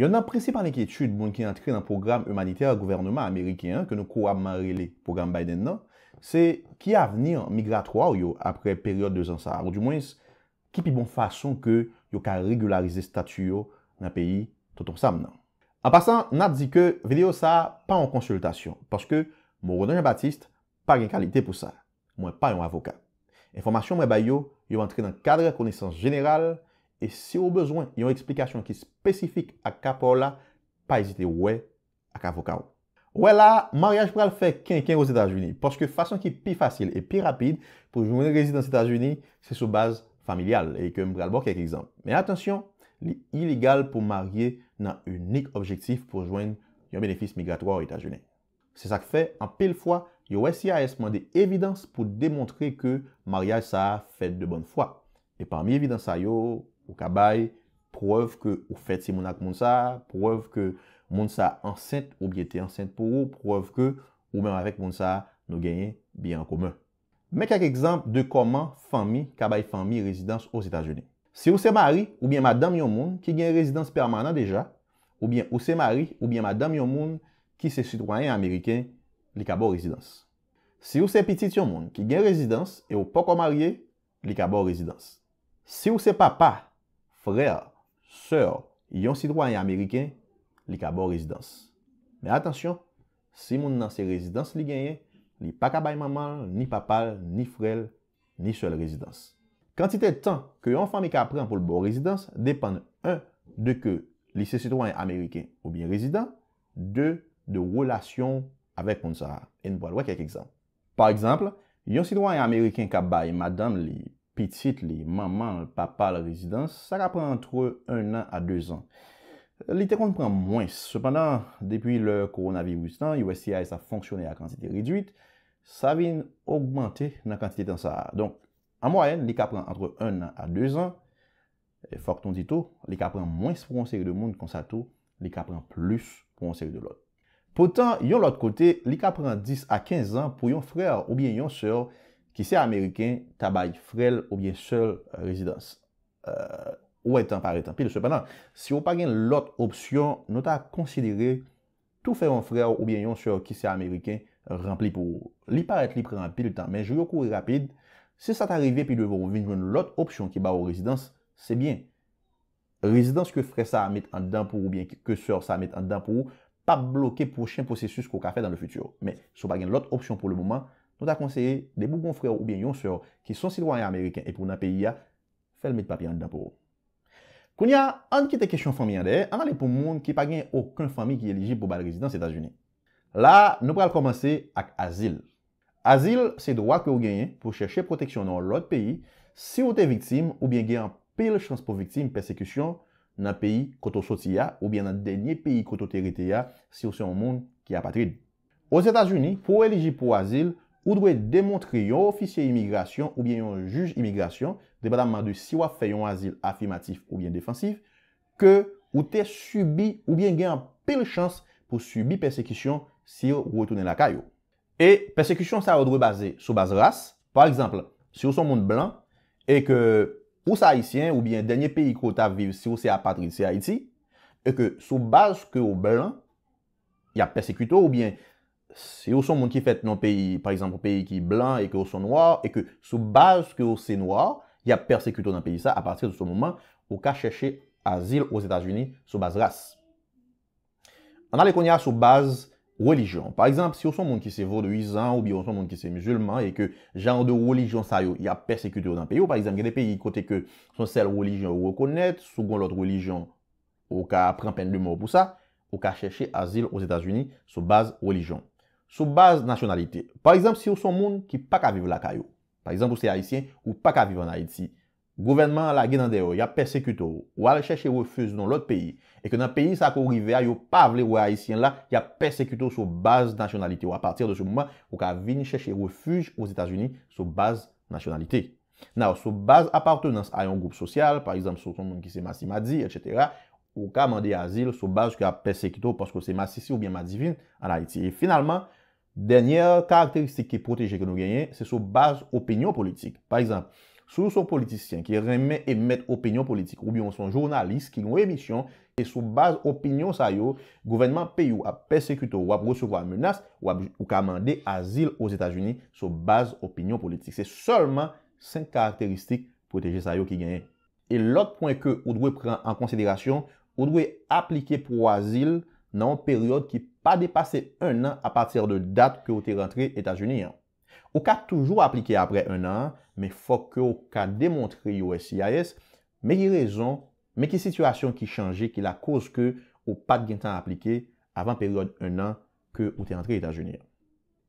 Yon nan presipan ek etyud moun ki antre nan program humanitèr gouvernement amerikèyen ke nou kou amarele program Biden nan, se ki avnir migratoar yo apre peryode de zansar, ou di mwens ki pi bon fason ke yo ka regularize statu yo nan peyi ton ton sam nan. An pasan, nan di ke video sa pa an konsultasyon, paske moun Rodonjan Batiste pa gen kalite pou sa, mwen pa yon avokat. Enfomasyon mwen bay yo, yo antre nan kadre koneysans jeneral Et si vous avez besoin d'une explication qui spécifique à Capola, pas hésiter à avocat. Voilà, le mariage pour le faire quelqu'un aux États-Unis. Parce que façon qui est plus facile et plus rapide pour jouer une résidence aux États-Unis, c'est sur base familiale. Et que je vais vous quelques exemples. Mais attention, il illégal pour marier dans un unique objectif pour joindre un bénéfice migratoire aux États-Unis. C'est ça que fait, en pile fois, le SIAS demande des évidences pour démontrer que mariage ça fait de bonne foi. Et parmi évidences, ça, Ou kabay, prouev ke ou fèt si moun ak moun sa, prouev ke moun sa ansènt ou biye te ansènt pou ou, prouev ke ou mèm avèk moun sa nou genyen biye an koumè. Mè kèk ekzamp de koman kabay fami rezidans ou zétajenè. Si ou se mari ou biye madame yon moun ki genye rezidans permanent deja, ou biye ou se mari ou biye madame yon moun ki se sitwanyen ameriken, li kabò rezidans. Si ou se petit yon moun ki genye rezidans e ou poko mariye, li kabò rezidans. Si ou se papa kabay, frères, sœurs, yon citoyen américain, li ka Mais résidence. Mais attention, si moun nan se résidence li genyen, li pa ka ni papa, ni frère, ni résidence. résidence. quantité de temps que fami ka pren pour l résidence résidence dépend 1 de que li citoyen américain ou bien résident 2 de relation avec moun Et En pou voir quelques exemples. Par exemple, yon citoyen américain ka madame li Petit li, maman, papa, la rezidans, sa ka pran entre 1 an a 2 an. Li te kon pran mwens, sepanan, depi le koronavi mwistan, USI a fonksyonen a kantite ridwit, sa vin augmante nan kantite dansa. Donk, an mwayen, li ka pran entre 1 an a 2 an, e fok ton dito, li ka pran mwens pou kon seri de moun kon sa to, li ka pran plus pou kon seri de lot. Potan, yon lot kote, li ka pran 10 a 15 an pou yon freyar ou bien yon seor Kise ameriken tabay frel ou bien seur rezidans. Euh, ou etan paretan pil sepanan. Si ou pa gen lot opsyon, nou ta konsidere tou feron frel ou bien yon seur kise ameriken rempli pou ou. Li paret li preman pil etan, men jyo kou e rapide, se sa ta rive pi devon vinyon lot opsyon ki ba ou rezidans, se bien. Rezidans ke fre sa a met an dan pou ou bien ke seur sa a met an dan pou ou, pa bloke pwoshen posesis kou ka fe dan le futur. Men, sou pa gen lot opsyon pou le mouman, nou ta konseye de pou konfrèw ou bien yon sèw ki son silwany Ameriken e pou nan peyi a fel met papyen an dapou. Koun ya, an ki te kesyon fami an de, an ale pou moun ki pa gen akon fami ki eliji pou bal rezi dans Etats-Unis. La, nou pral komanse ak azil. Azil, se droa kwe ou gen pou chèche proteksyon nan lot peyi si ou te viktim ou bien gen pil chans pou viktim persekusyon nan peyi koto soti ya ou bien nan denye peyi koto terite ya si ou se an moun ki apatrid. Os Etats-Unis, pou eliji pou azil ou dwe demontri yon ofisye imigrasyon ou bien yon juj imigrasyon de badamman de siwa feyon asil afimatif ou bien defansif ke ou te subi ou bien gen an pel chans pou subi persekisyon si yo wotounen la kayo. E persekisyon sa ou dwe baze sou base ras, par ekzample, si yo son moun blan, e ke ou sa Haitien ou bien denye peyi ko ta viv si yo se apatrid se Haiti, e ke sou base ke ou blan, ya persekuto ou bien, si vous êtes un qui fait dans pays, par exemple, un pays qui est blanc et que vous noir, et que sur base que vous êtes noir, il y a persécuté dans le pays, ça, à partir de ce moment, vous cherchez chercher asile aux États-Unis sur base race. On a les connaissances sur base religion. Par exemple, si vous êtes un monde qui est vaudouisant, ou bien un qui est musulman, et que genre de religion, ça, il y a persécuté dans le pays, par exemple, il y a des pays côté que sont seule religion vous reconnaître, sous l'autre religion, prend prend peine de mort pour ça, vous cherchez chercher asile aux États-Unis sur base religion. sou baz nasyonalite. Par exemple, si ou son moun ki pa ka vive la kayo, par exemple ou se Haitien ou pa ka vive an Haiti, gouvenman la genande yo, ya persekuto ou al chèche refuj nan lot peyi e ke nan peyi sa ko rivea, yo pa avle ou Haitien la, ya persekuto sou baz nasyonalite ou a partir de sou mouman ou ka vin chèche refuj ou Etats-Unis sou baz nasyonalite. Nou, sou baz apartenans ayon goup sosyal, par exemple, sou son moun ki se masi madzi, ou ka mandi azil, sou baz ki ya persekuto ou pasko se masisi ou bien madzi vin an Haiti. Et finalement, Dernier karakteristik ki proteje ki nou genye, se sou base opinyon politik. Par exemple, sou sou politisyen ki reme emet opinyon politik ou biyon son jounalist ki nou emisyon, se sou base opinyon sa yo, gouvennman peyo ap persekuto wap resekwa menas wap ou kamande azil os Etats-Unis se sou base opinyon politik. Se solman sen karakteristik proteje sa yo ki genye. E lot point ke ou dwe pren an konsiderasyon, ou dwe aplike pou azil nan an peryode ki proteje pas dépasser un an à partir de date que vous êtes rentré aux États-Unis. Hein. Vous cas toujours appliqué après un an, mais mais faut que ou ka demontre yo mais mais y qui change situation qui qui qui qui la cause que ou pas de temps avant avant période un an vous ou rentré aux états unis hein.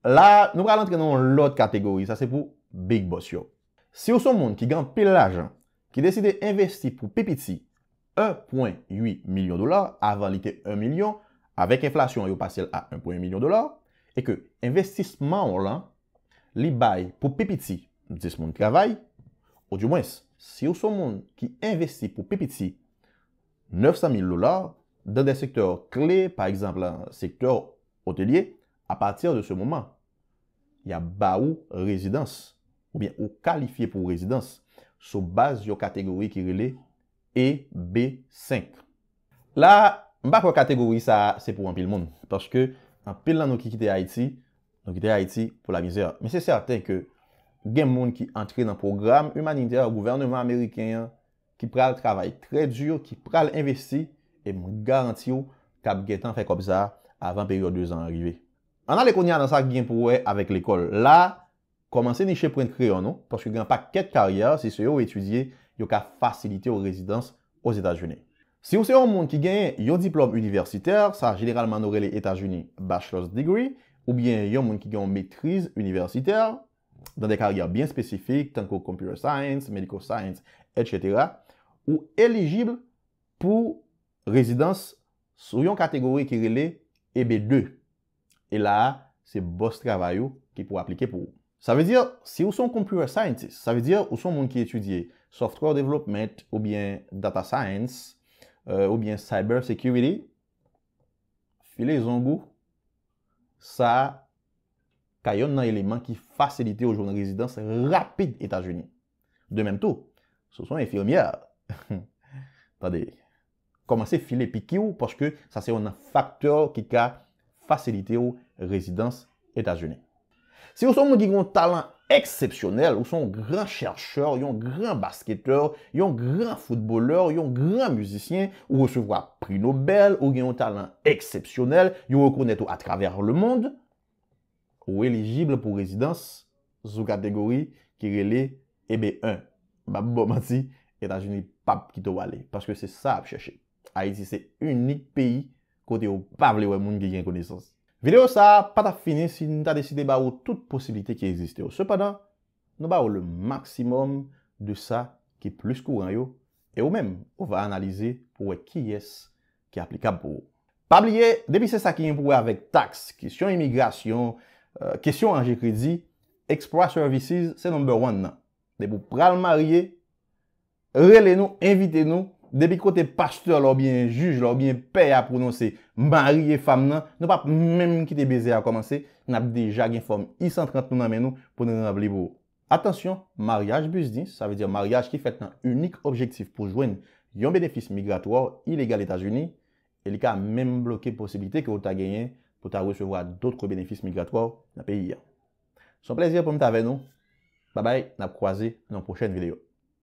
Là, nous allons entrer dans l'autre catégorie, ça c'est pour Big Boss yo. Si êtes son monde qui gagne pile l'argent, qui décide d'investir pour PPT 1.8 million de dollars avant valider 1 million. avèk enflasyon yo pasel a 1,1 milyon dolar, e ke investisman ou lan, li bay pou pipiti dis moun travay, ou di mwens, si ou son moun ki investi pou pipiti 900,000 dolar, dan den sektor kle, par exemple, sektor hotelier, a patir de se mouman, ya ba ou rezidans, ou kalifiye pou rezidans, sou baz yo kategori ki rele E, B, 5. La, Mba kwa kategori sa, se pou an pil moun. Porske, an pil nan nou ki kite Haiti, nou kite Haiti pou la mizèr. Men se certain ke gen moun ki antre nan program, humanitè, gouvernement amerikèyan, ki pral travay kre djur, ki pral investi, e mou garanti yo kab gen tan fek obza avan periode 2 an arrivé. An alè kon ya nan sa gen pou wè avèk l'ekol. La, komanse ni che pren kre yon nou, porske gen pa ket karyèr si se yo etudye yo ka fasilite yo rezidans o Zeta Jounè. Si vous êtes un qui qui un un diplôme universitaire, ça, généralement, nore états unis bachelor's degree, ou bien monde qui gagne une maîtrise universitaire dans des carrières bien spécifiques, tant que computer science, medical science, etc., ou éligible pour résidence, sous une catégorie qui est EB2. E et là, c'est boss travail qui pour appliquer pour. vous Ça veut dire, si si êtes un computer scientist, ça veut vous êtes un monde qui étudie software development ou bien data science, Euh, ou byen cyber security, filè zon bou, sa kaya yon nan eleman ki fasilite ou jounan rezidans rapide Etat-Unis. De menm tou, sou son enfilmiyade. Tade, komanse filè pi ki ou, porske sa se yon nan faktor ki ka fasilite ou rezidans Etat-Unis. Se yon son moun ki yon talan eksepsyonel, yon son gran chersheur, yon gran basketeur, yon gran fouteboleur, yon gran musisyen, ou recevwa pri Nobel, ou gen yon talan eksepsyonel, yon wè konnet ou atraver le moun, ou elegible pou rezidans sou kategori kirele EB1. Mabou mwanti, Etat-Unis pap ki tou wale. Paske se sa ap chèche. Ha iti se unik peyi kote ou pavle wè moun ki gen konesans. Videyo sa, pata fini, si nou ta deside ba ou tout posibilite ki esiste ou. Se padan, nou ba ou le maksimum de sa ki plus kouran yo. E ou men, ou va analize pou we ki yes ki aplika pou ou. Pabliye, depi se sa ki yon pou we avek tax, kisyon emigrasyon, euh, kisyon anje kredi, Express Services se number one nan. Depi pral marye, rele nou, invite nou. Debi kote pasteur, lor biyen juj, lor biyen pey a prononse mariye fam nan, nou pa mèm ki te beze a komanse, nan ap deja gen fòm i 130 nou nan men nou pou nan nan ap libo. Atensyon, mariage busdis, sa ve diyo mariage ki fèt nan unik objektif pou jwen diyon benefis migratoir ilegal Etats-Unis, e li ka mèm bloke posibilite ki wote a genyen pou ta wesevwa doutre benefis migratoir nan peyi ya. Son plezyon pou mwen ta ven nou. Babay, nan ap kroaze nan prochen videyo.